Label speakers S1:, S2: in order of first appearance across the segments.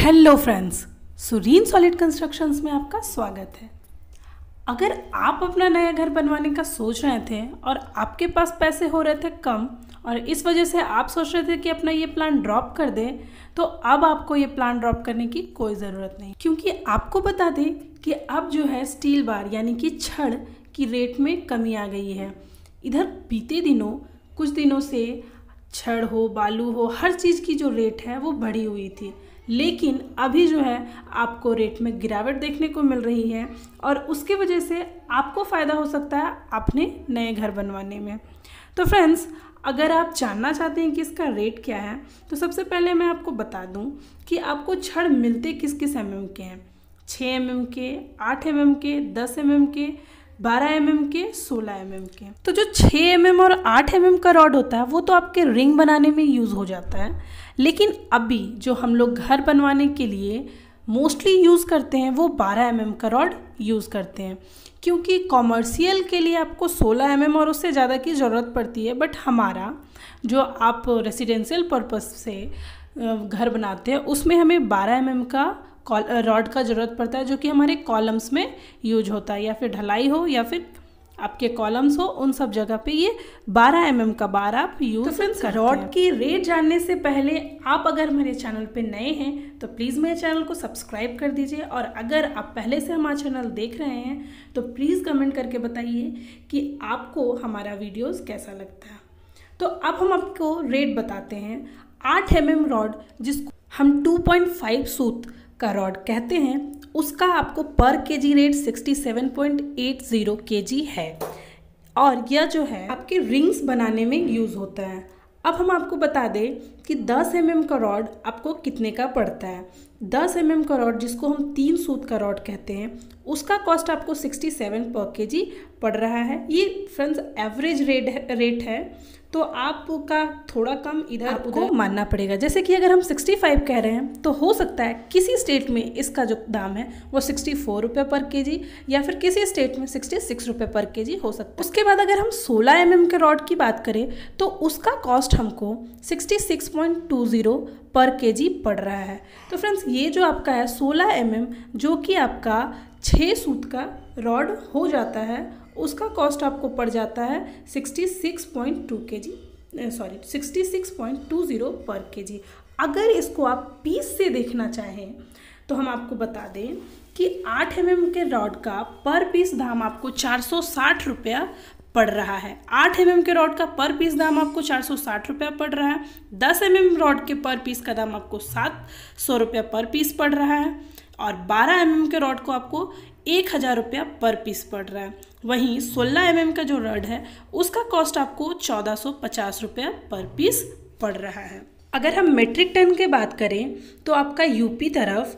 S1: hello friends Surin solid constructions में आपका स्वागत है अगर आप अपना नया घर बनवाने का सोच रहे थे और आपके पास पैसे हो रहे थे कम और इस वजह से आप सोच रहे थे कि अपना ये प्लान ड्रॉप कर दें तो अब आपको ये प्लान ड्रॉप करने की कोई ज़रूरत नहीं क्योंकि आपको बता दें कि अब जो है स्टील बार यानी कि छड़ की रेट में कमी आ गई है इधर बीते दिनों कुछ दिनों से छड़ हो बालू हो हर चीज़ की जो रेट है वो बढ़ी हुई थी लेकिन अभी जो है आपको रेट में गिरावट देखने को मिल रही है और उसके वजह से आपको फ़ायदा हो सकता है अपने नए घर बनवाने में तो फ्रेंड्स अगर आप जानना चाहते हैं कि इसका रेट क्या है तो सबसे पहले मैं आपको बता दूं कि आपको छड़ मिलते किस किस एम के हैं छः एम के आठ एम के दस एम के 12 एम mm के 16 एम mm के तो जो 6 एम mm और 8 एम mm का रॉड होता है वो तो आपके रिंग बनाने में यूज़ हो जाता है लेकिन अभी जो हम लोग घर बनवाने के लिए मोस्टली यूज़ करते हैं वो 12 एम mm का रॉड यूज़ करते हैं क्योंकि कॉमर्शियल के लिए आपको 16 एम mm और उससे ज़्यादा की ज़रूरत पड़ती है बट हमारा जो आप रेसिडेंशियल पर्पज से घर बनाते हैं उसमें हमें 12 एम mm का रॉड का ज़रूरत पड़ता है जो कि हमारे कॉलम्स में यूज होता है या फिर ढलाई हो या फिर आपके कॉलम्स हो उन सब जगह पे ये 12 एम mm का बार आप तो यूज तो कर रॉड की रेट जानने से पहले आप अगर हमारे चैनल पे नए हैं तो प्लीज़ मेरे चैनल को सब्सक्राइब कर दीजिए और अगर आप पहले से हमारा चैनल देख रहे हैं तो प्लीज़ कमेंट करके बताइए कि आपको हमारा वीडियोस कैसा लगता है तो अब हम आपको रेट बताते हैं आठ एम mm रॉड जिसको हम 2.5 सूत रॉड कहते हैं उसका आपको पर केजी रेट 67.80 केजी है और यह जो है आपके रिंग्स बनाने में यूज़ होता है अब हम आपको बता दें कि 10 एम mm का रॉड आपको कितने का पड़ता है 10 एम mm का रॉड जिसको हम तीन सूत का रॉड कहते हैं उसका कॉस्ट आपको 67 पर के जी पड़ रहा है ये फ्रेंड्स एवरेज रेट रेट है तो आपका थोड़ा कम इधर उधर मानना पड़ेगा जैसे कि अगर हम 65 कह रहे हैं तो हो सकता है किसी स्टेट में इसका जो दाम है वो सिक्सटी फोर रुपये पर के जी या फिर किसी स्टेट में सिक्सटी सिक्स रुपये पर के जी हो सकता है उसके बाद अगर हम सोलह एम mm के रॉड की बात करें तो उसका कॉस्ट हमको sixty six point two zero पर के जी पड़ रहा है तो फ्रेंड्स ये जो आपका है सोलह एम mm, जो कि आपका छः सूत का रॉड हो जाता है उसका कॉस्ट आपको पड़ जाता है sixty six point two K G sorry sixty six point two zero पर के जी अगर इसको आप पीस से देखना चाहें तो हम आपको बता दें कि आठ एम के रॉड का पर पीस दाम आपको चार सौ साठ रुपया पड़ रहा है आठ एम के रॉड का पर पीस दाम आपको चार सौ साठ रुपया पड़ रहा है दस एम mm रॉड के पर पीस का दाम आपको सात सौ रुपया पर पीस पड़ रहा है और बारह एम mm के रॉड को आपको एक हज़ार रुपया पर पीस पड़ रहा है वहीं सोलह एम mm का जो रड है उसका कॉस्ट आपको चौदह सौ पचास रुपया पर पीस पड़ रहा है अगर हम मेट्रिक टन की बात करें तो आपका यूपी तरफ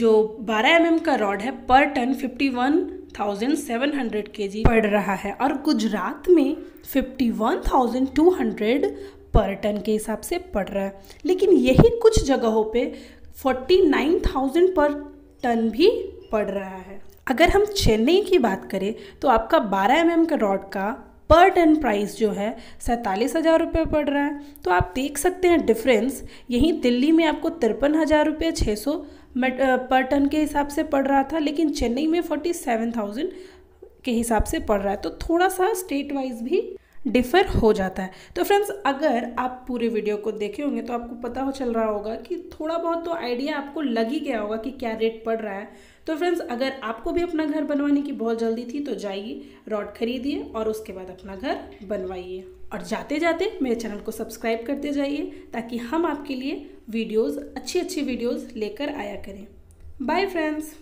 S1: जो 12 एम mm का रॉड है पर टन 51,700 केजी पड़ रहा है और गुजरात में 51,200 पर टन के हिसाब से पड़ रहा है लेकिन यही कुछ जगहों पे 49,000 पर टन भी पड़ रहा है अगर हम चेन्नई की बात करें तो आपका 12 एम mm के रॉड का पर टन प्राइस जो है सैंतालीस हज़ार रुपये पड़ रहा है तो आप देख सकते हैं डिफरेंस यहीं दिल्ली में आपको तिरपन हज़ार रुपये छः सौ पर टन के हिसाब से पड़ रहा था लेकिन चेन्नई में फोर्टी सेवन थाउजेंड के हिसाब से पड़ रहा है तो थोड़ा सा स्टेट वाइज भी डिफ़र हो जाता है तो फ्रेंड्स अगर आप पूरे वीडियो को देखे होंगे तो आपको पता हो चल रहा होगा कि थोड़ा बहुत तो आइडिया आपको लग ही गया होगा कि क्या रेट पड़ रहा है तो फ्रेंड्स अगर आपको भी अपना घर बनवाने की बहुत जल्दी थी तो जाइए रॉड खरीदिए और उसके बाद अपना घर बनवाइए और जाते जाते मेरे चैनल को सब्सक्राइब करते जाइए ताकि हम आपके लिए वीडियोज़ अच्छी अच्छी वीडियोज़ लेकर आया करें बाय फ्रेंड्स